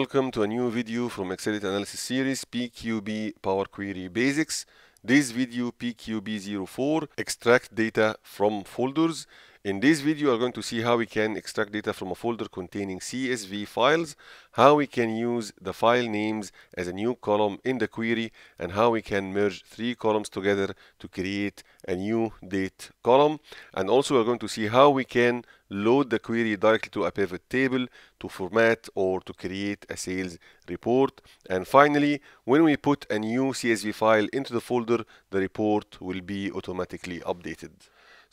Welcome to a new video from Excellent Analysis Series PQB Power Query Basics. This video PQB04 extract data from folders in this video, we are going to see how we can extract data from a folder containing CSV files, how we can use the file names as a new column in the query, and how we can merge three columns together to create a new date column. And also we're going to see how we can load the query directly to a pivot table to format or to create a sales report. And finally, when we put a new CSV file into the folder, the report will be automatically updated.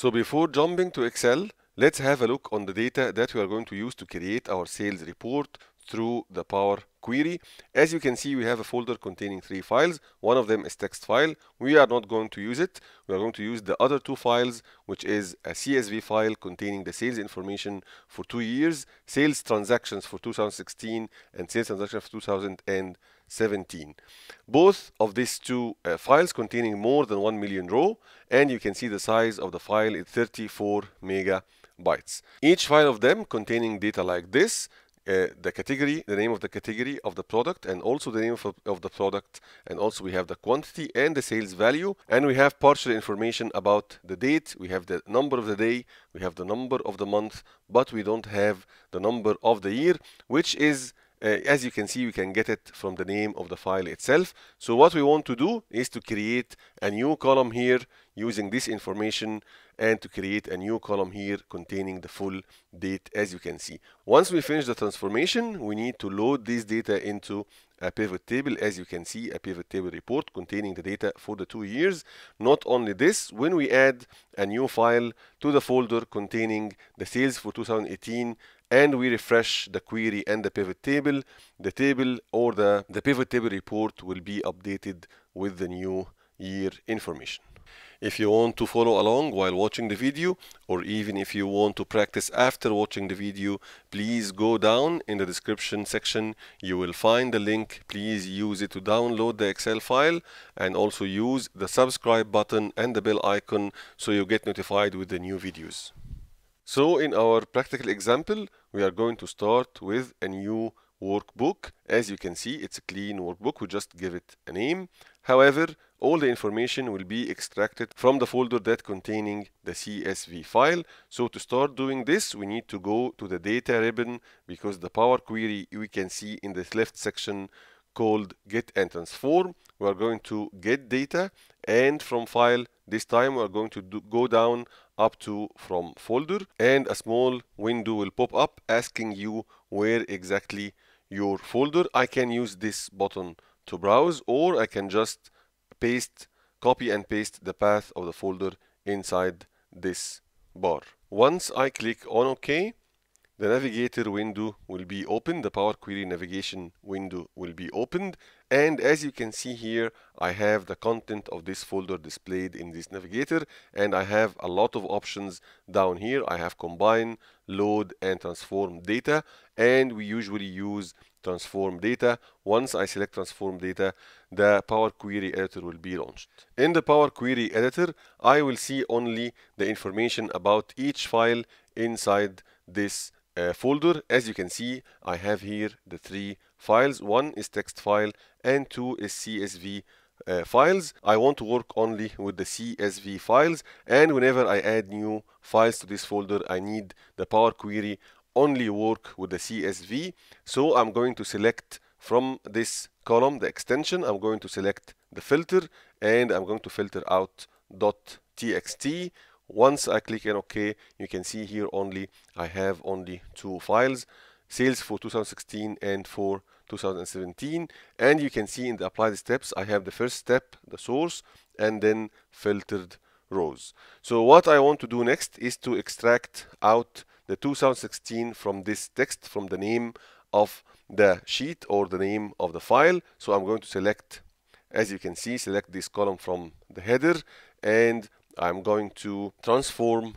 So before jumping to Excel, let's have a look on the data that we are going to use to create our sales report through the Power Query. As you can see, we have a folder containing three files. One of them is text file. We are not going to use it. We are going to use the other two files, which is a CSV file containing the sales information for two years, sales transactions for 2016, and sales transactions for 2017. 17. Both of these two uh, files containing more than 1 million row and you can see the size of the file is 34 megabytes. Each file of them containing data like this uh, the category, the name of the category of the product and also the name of, of, the product and also we have the quantity and the sales value and we have partial information about the date, we have the number of the day, we have the number of the month but we don't have the number of the year which is uh, as you can see, we can get it from the name of the file itself. So what we want to do is to create a new column here using this information and to create a new column here containing the full date as you can see. Once we finish the transformation, we need to load this data into a pivot table as you can see a pivot table report containing the data for the two years not only this when we add a new file to the folder containing the sales for 2018 and we refresh the query and the pivot table, the table or the, the pivot table report will be updated with the new year information. If you want to follow along while watching the video or even if you want to practice after watching the video, please go down in the description section. You will find the link. Please use it to download the Excel file and also use the subscribe button and the bell icon so you get notified with the new videos. So in our practical example, we are going to start with a new workbook. As you can see, it's a clean workbook. We just give it a name. However, all the information will be extracted from the folder that containing the CSV file. So to start doing this, we need to go to the data ribbon because the Power Query we can see in this left section called get and transform. We are going to get data and from file this time we are going to do, go down up to from folder and a small window will pop up asking you where exactly your folder. I can use this button to browse or I can just paste, copy and paste the path of the folder inside this bar. Once I click on OK, the navigator window will be open. the Power Query navigation window will be opened. And as you can see here, I have the content of this folder displayed in this navigator. And I have a lot of options down here. I have combine, load, and transform data. And we usually use transform data. Once I select transform data, the Power Query editor will be launched. In the Power Query editor, I will see only the information about each file inside this uh, folder as you can see I have here the three files one is text file and two is CSV uh, files I want to work only with the CSV files and whenever I add new files to this folder I need the Power Query only work with the CSV so I'm going to select from this column the extension I'm going to select the filter and I'm going to filter out .txt once I click on OK, you can see here only I have only two files, sales for 2016 and for 2017. And you can see in the applied steps, I have the first step, the source, and then filtered rows. So what I want to do next is to extract out the 2016 from this text, from the name of the sheet or the name of the file. So I'm going to select, as you can see, select this column from the header and I'm going to transform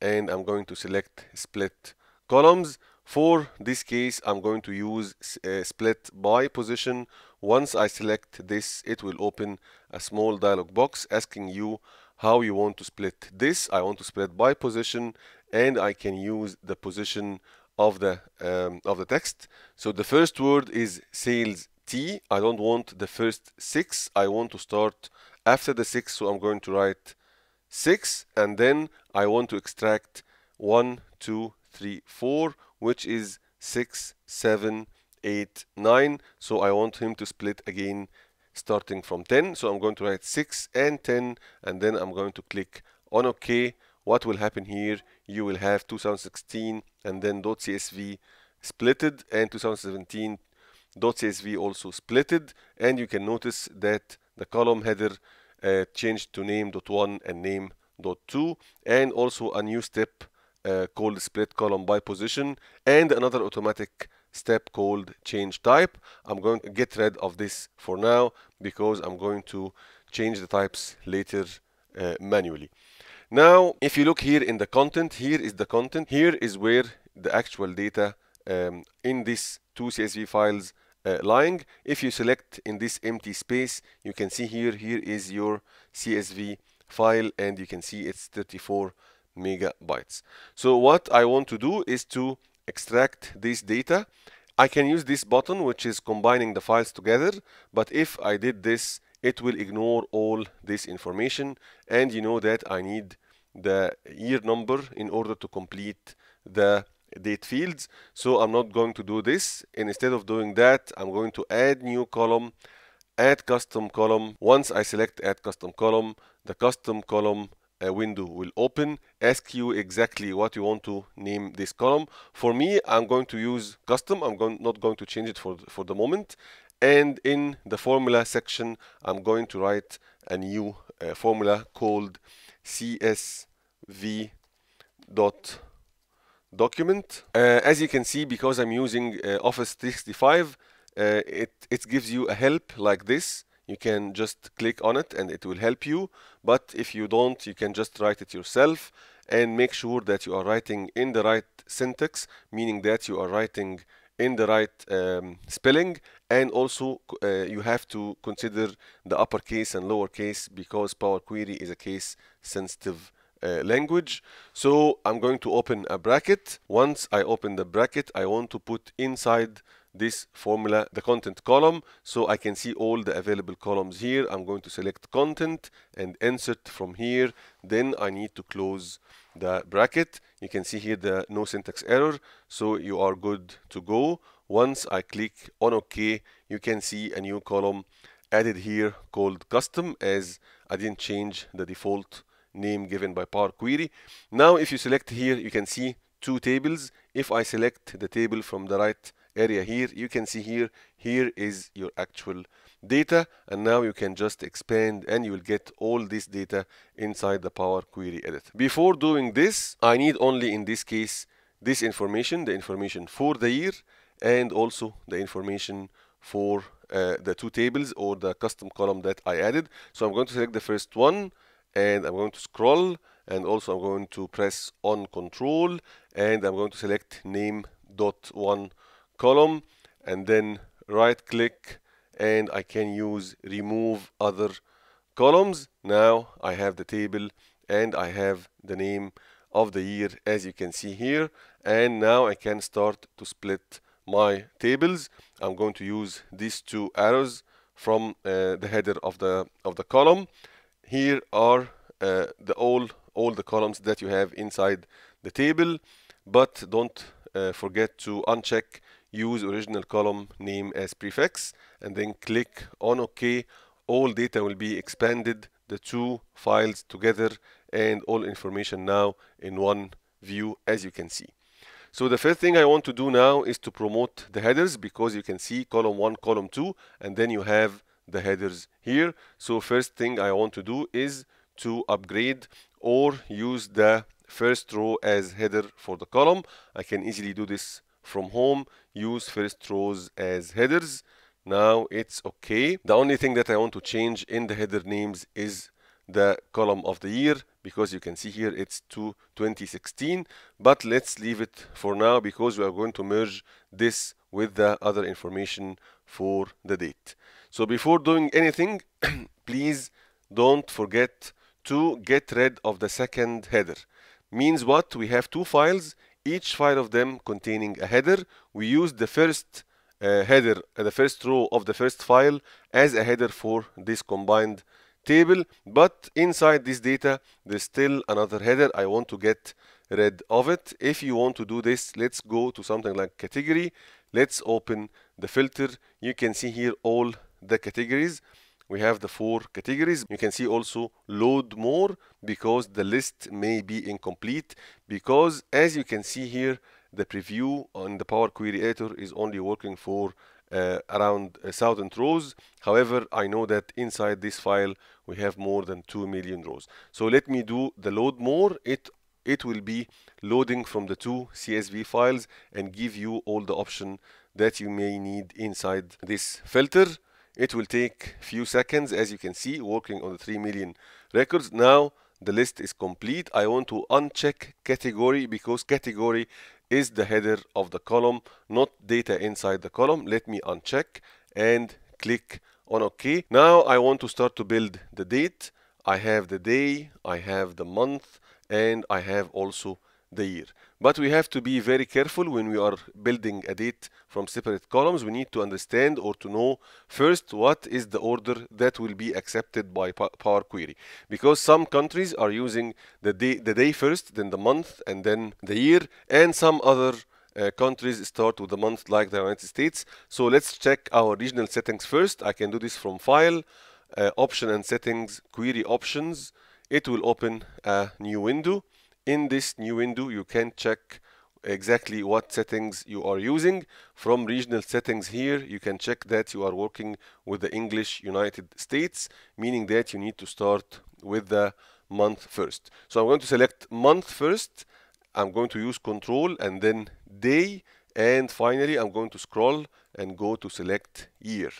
and I'm going to select split columns. For this case, I'm going to use uh, split by position. Once I select this, it will open a small dialog box asking you how you want to split this. I want to split by position and I can use the position of the, um, of the text. So the first word is sales T. I don't want the first six. I want to start after the six. So I'm going to write 6 and then I want to extract 1, 2, 3, 4 which is 6, 7, 8, 9 so I want him to split again starting from 10 so I'm going to write 6 and 10 and then I'm going to click on OK what will happen here you will have 2016 and then .csv splitted and 2017 .csv also splitted and you can notice that the column header uh, name to one and name dot two, and also a new step uh, called split column by position and another automatic step called change type. I'm going to get rid of this for now because I'm going to change the types later uh, manually. Now, if you look here in the content, here is the content. Here is where the actual data um, in these two CSV files uh, lying. If you select in this empty space, you can see here, here is your CSV file and you can see it's 34 megabytes. So what I want to do is to extract this data. I can use this button, which is combining the files together. But if I did this, it will ignore all this information. And you know that I need the year number in order to complete the date fields so I'm not going to do this instead of doing that I'm going to add new column add custom column once I select add custom column the custom column uh, window will open ask you exactly what you want to name this column for me I'm going to use custom I'm going, not going to change it for, for the moment and in the formula section I'm going to write a new uh, formula called csv dot document. Uh, as you can see, because I'm using uh, Office 365, uh, it, it gives you a help like this. You can just click on it and it will help you. But if you don't, you can just write it yourself and make sure that you are writing in the right syntax, meaning that you are writing in the right um, spelling and also uh, you have to consider the uppercase and lowercase because Power Query is a case sensitive uh, language. So I'm going to open a bracket. Once I open the bracket, I want to put inside this formula the content column so I can see all the available columns here. I'm going to select content and insert from here. Then I need to close the bracket. You can see here the no syntax error. So you are good to go. Once I click on OK, you can see a new column added here called custom as I didn't change the default name given by Power Query. Now if you select here you can see two tables. If I select the table from the right area here you can see here here is your actual data and now you can just expand and you will get all this data inside the Power Query editor. Before doing this I need only in this case this information the information for the year and also the information for uh, the two tables or the custom column that I added. So I'm going to select the first one and I'm going to scroll and also I'm going to press on control and I'm going to select name dot one column and then right click and I can use remove other columns now I have the table and I have the name of the year as you can see here and now I can start to split my tables I'm going to use these two arrows from uh, the header of the of the column here are uh, the all all the columns that you have inside the table but don't uh, forget to uncheck use original column name as prefix and then click on OK all data will be expanded the two files together and all information now in one view as you can see so the first thing I want to do now is to promote the headers because you can see column 1 column 2 and then you have the headers here. So first thing I want to do is to upgrade or use the first row as header for the column. I can easily do this from home, use first rows as headers. Now it's okay. The only thing that I want to change in the header names is the column of the year because you can see here it's to 2016 but let's leave it for now because we are going to merge this with the other information for the date. So before doing anything, please don't forget to get rid of the second header. Means what? We have two files, each file of them containing a header. We use the first uh, header, uh, the first row of the first file as a header for this combined table. But inside this data, there's still another header I want to get rid of it. If you want to do this, let's go to something like category. Let's open the filter. You can see here all the categories. We have the four categories. You can see also load more because the list may be incomplete because as you can see here, the preview on the Power Query Editor is only working for uh, around uh, thousand rows however I know that inside this file we have more than 2 million rows so let me do the load more it it will be loading from the two CSV files and give you all the option that you may need inside this filter. It will take few seconds as you can see working on the 3 million records. Now the list is complete. I want to uncheck category because category is the header of the column, not data inside the column. Let me uncheck and click on OK. Now I want to start to build the date. I have the day, I have the month, and I have also the year. But we have to be very careful when we are building a date from separate columns. We need to understand or to know first what is the order that will be accepted by Power Query. Because some countries are using the day, the day first, then the month, and then the year, and some other uh, countries start with the month like the United States. So let's check our regional settings first. I can do this from File, uh, Option and Settings, Query Options, it will open a new window. In this new window, you can check exactly what settings you are using. From regional settings here, you can check that you are working with the English United States, meaning that you need to start with the month first. So I'm going to select month first. I'm going to use control and then day. And finally, I'm going to scroll and go to select year.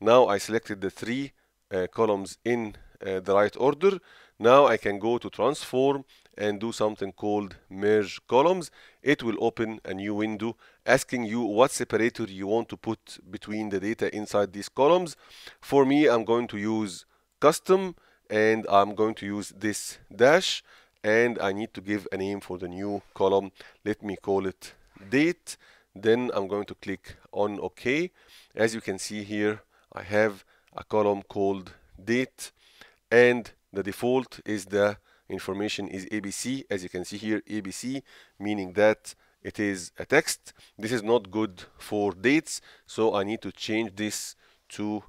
Now I selected the three uh, columns in uh, the right order. Now I can go to transform and do something called merge columns. It will open a new window asking you what separator you want to put between the data inside these columns. For me, I'm going to use custom and I'm going to use this dash and I need to give a name for the new column. Let me call it date. Then I'm going to click on OK. As you can see here, I have a column called date and the default is the information is ABC as you can see here ABC meaning that it is a text this is not good for dates so I need to change this to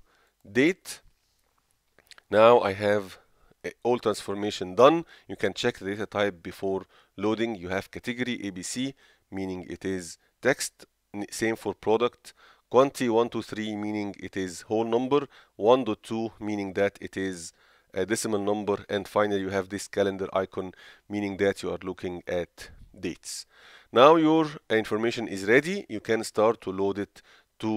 date now I have all transformation done you can check the data type before loading you have category ABC meaning it is text same for product quantity 123 meaning it is whole number 1.2 meaning that it is a decimal number and finally you have this calendar icon meaning that you are looking at dates now your information is ready you can start to load it to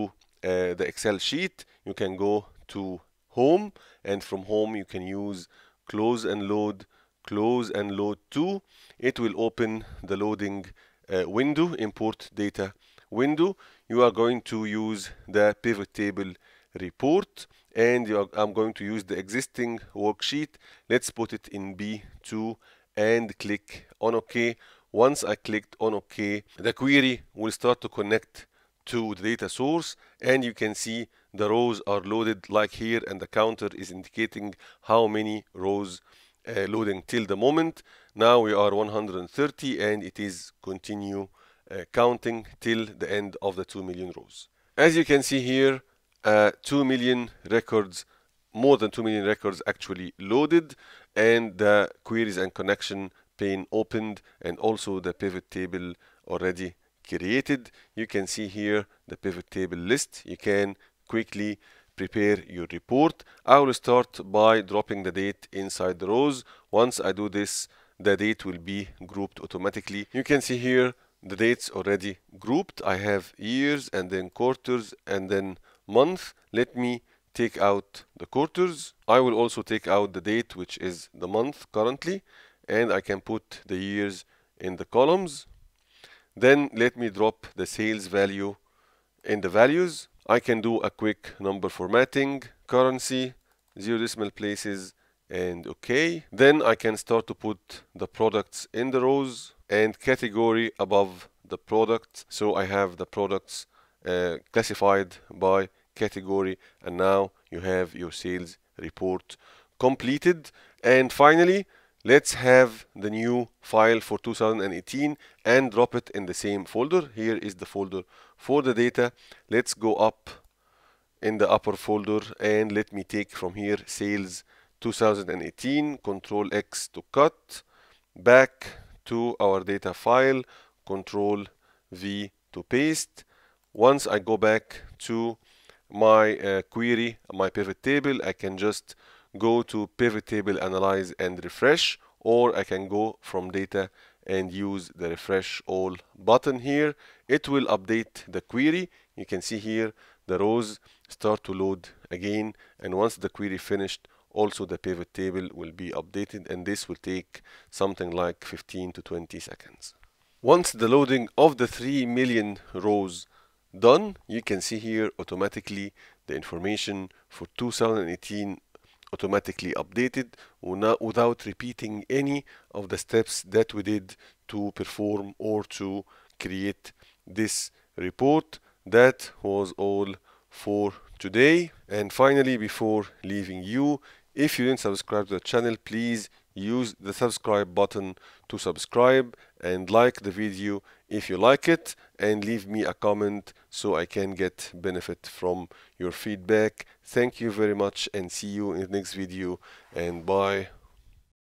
uh, the excel sheet you can go to home and from home you can use close and load close and load to it will open the loading uh, window import data window you are going to use the pivot table report and are, I'm going to use the existing worksheet. Let's put it in B2 and click on OK. Once I clicked on OK, the query will start to connect to the data source and you can see the rows are loaded like here and the counter is indicating how many rows uh, loading till the moment. Now we are 130 and it is continue uh, counting till the end of the 2 million rows. As you can see here, uh, 2 million records, more than 2 million records actually loaded, and the queries and connection pane opened, and also the pivot table already created. You can see here the pivot table list. You can quickly prepare your report. I will start by dropping the date inside the rows. Once I do this, the date will be grouped automatically. You can see here the dates already grouped. I have years and then quarters and then month, let me take out the quarters. I will also take out the date, which is the month currently, and I can put the years in the columns. Then let me drop the sales value in the values. I can do a quick number formatting, currency, zero decimal places, and OK. Then I can start to put the products in the rows and category above the product. So I have the products uh, classified by category and now you have your sales report completed and finally let's have the new file for 2018 and drop it in the same folder here is the folder for the data let's go up in the upper folder and let me take from here sales 2018 control X to cut back to our data file control V to paste once I go back to my uh, query, my pivot table, I can just go to pivot table analyze and refresh or I can go from data and use the refresh all button here. It will update the query. You can see here the rows start to load again and once the query finished also the pivot table will be updated and this will take something like 15 to 20 seconds. Once the loading of the 3 million rows done, you can see here automatically the information for 2018 automatically updated without repeating any of the steps that we did to perform or to create this report. That was all for today. And finally, before leaving you, if you didn't subscribe to the channel, please use the subscribe button to subscribe and like the video if you like it and leave me a comment so I can get benefit from your feedback. Thank you very much and see you in the next video and bye.